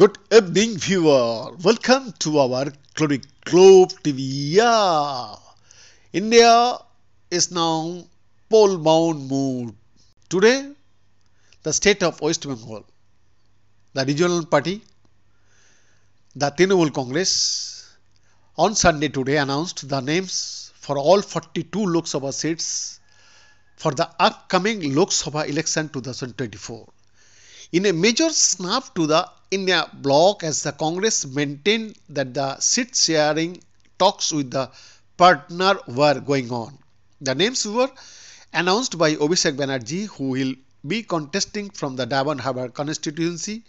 Good evening, viewer. Welcome to our Clonic Globe TV. Yeah. India is now pole mount mood. Today, the state of West Bengal, the regional party, the Trinamool Congress, on Sunday today announced the names for all 42 Lok Sabha seats for the upcoming Lok Sabha election 2024. In a major snap to the India bloc as the Congress maintained that the seat sharing talks with the partner were going on. The names were announced by Abhishek Banerjee who will be contesting from the Daban Harbour constituency.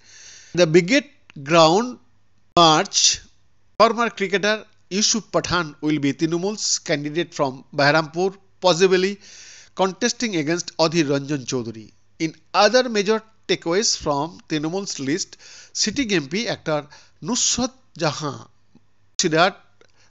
The biggest ground march, former cricketer Yusuf Pathan will be Tinumul's candidate from Bahrampur, possibly contesting against Adhir Ranjan Choudhury. In other major takeaways from Trinamool's list, sitting MP actor Nusrat Jahan considered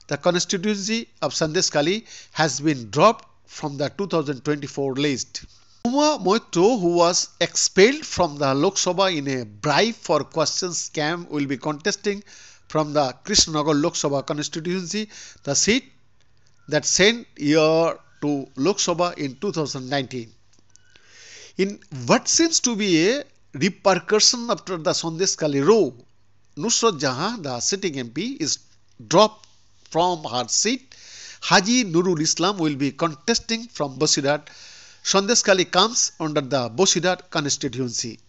the constituency of Sandesh Kali has been dropped from the 2024 list. Uma Moito, who was expelled from the Lok Sabha in a bribe for questions scam, will be contesting from the Krishnanagar Lok Sabha constituency, the seat that sent year to Lok Sabha in 2019 in what seems to be a repercussion after the Sandesh Kali row. Nusrat Jahan, the sitting MP, is dropped from her seat. Haji Nurul Islam will be contesting from Bosirat. Sandesh Kali comes under the Bosirat constituency.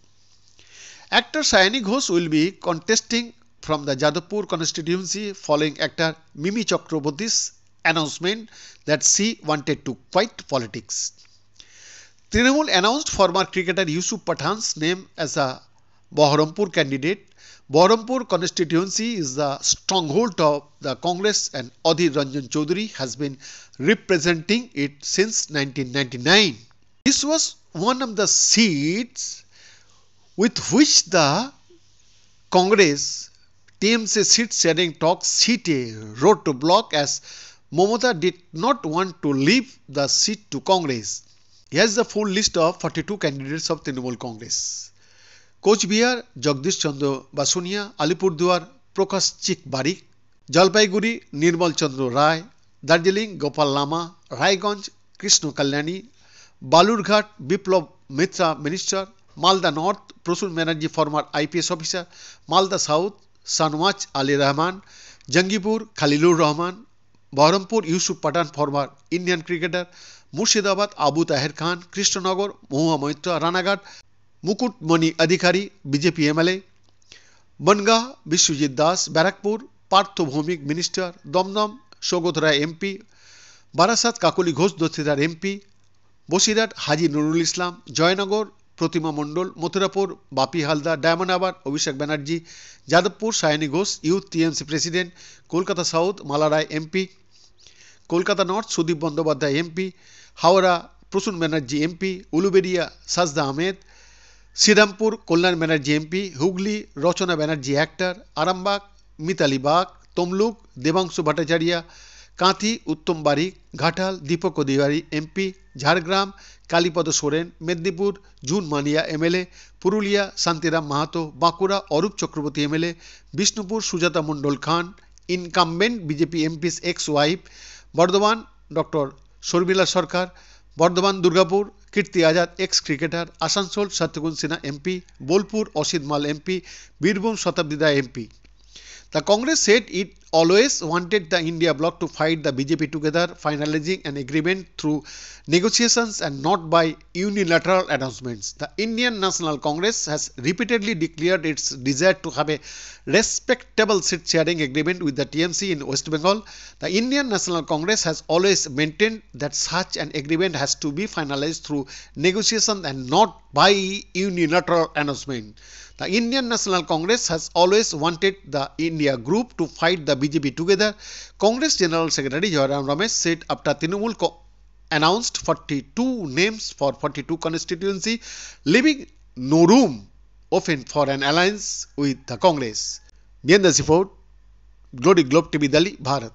Actor Sayani Ghosh will be contesting from the Jadapur constituency following actor Mimi Chakraborty's announcement that she wanted to fight politics. Trinamool announced former cricketer Yusuf Pathan's name as a Bahrampur candidate. Bahrampur constituency is the stronghold of the Congress and Adhir Ranjan Chaudhary has been representing it since 1999. This was one of the seats with which the Congress TMC seat sharing talk seat road to block as Momota did not want to leave the seat to Congress. Here's the full list of 42 candidates of Trinamool Congress. Bihar Jagdish Chandra Basunia, Alipurduar, Prakash Chik Barik, Jalpaiguri, Nirmal Chandra Rai, Darjeeling, Gopal Lama, Raiganj, Krishna Kalyani, Balurghat, Biplob Mitra, Minister, Malda North, Prasun Banerjee, former IPS officer, Malda South, Sanwaj Ali Rahman, Jangipur, Khalilur Rahman, Baharampur Yusuf Pathan former Indian cricketer Murshidabad Abu Taher Khan Krishnanagar Mahua Moitra Ranaghat Mukutmani Adhikari BJP MLA Bangaon Biswajit Das Barrackpore Partha Bhowmick minister Dum Dum Saugata Roy MP Barasat Kakoli Ghosh Dastidar MP Basirhat Haji Nurul Islam Jaynagar Pratima Mondal Mathurapur Bapi Haldar Diamond Harbour Abhishek Banerjee Jadavpur Sayani Ghosh youth TMC president Kolkata South Mala Roy MP Kolkata North Sudip Bandyopadhyay MP Howrah Prasun Banerjee MP Uluberia Sajda Ahmed Serampore Kalyan Banerjee MP Hooghly Rachna Banerjee actor Arambagh Mitali Bag Tamluk Debangshu Bhattacharya Kanthi Uttam বাড়ি Ghatal Dipak Adhikari MP Jhargram Kalipada Soren Medinipur June Maliah MLA Purulia Shantiram Mahato Bankura Arup Chakraborty MLA Bishnupur Sujata Mondal Khan incumbent BJP MP's ex wife Bardhaman doctor Sharmila Sarkar Bardhaman Durgapur Kirti Azad ex cricketer Asansol Shatrughan Sinha MP Bolpur Asit Mal MP Birbhum Satabdi Roy MP The Congress said it always wanted the India bloc to fight the BJP together, finalizing an agreement through negotiations and not by unilateral announcements. The Indian National Congress has repeatedly declared its desire to have a respectable seat sharing agreement with the TMC in West Bengal. The Indian National Congress has always maintained that such an agreement has to be finalized through negotiation and not by unilateral announcement. The Indian National Congress has always wanted the India group to fight the BJP together. Congress General Secretary Jawaharlal Ramesh said after Tinumul announced 42 names for 42 constituency, leaving no room open for an alliance with the Congress. Glory Globe TV Delhi, Bharat.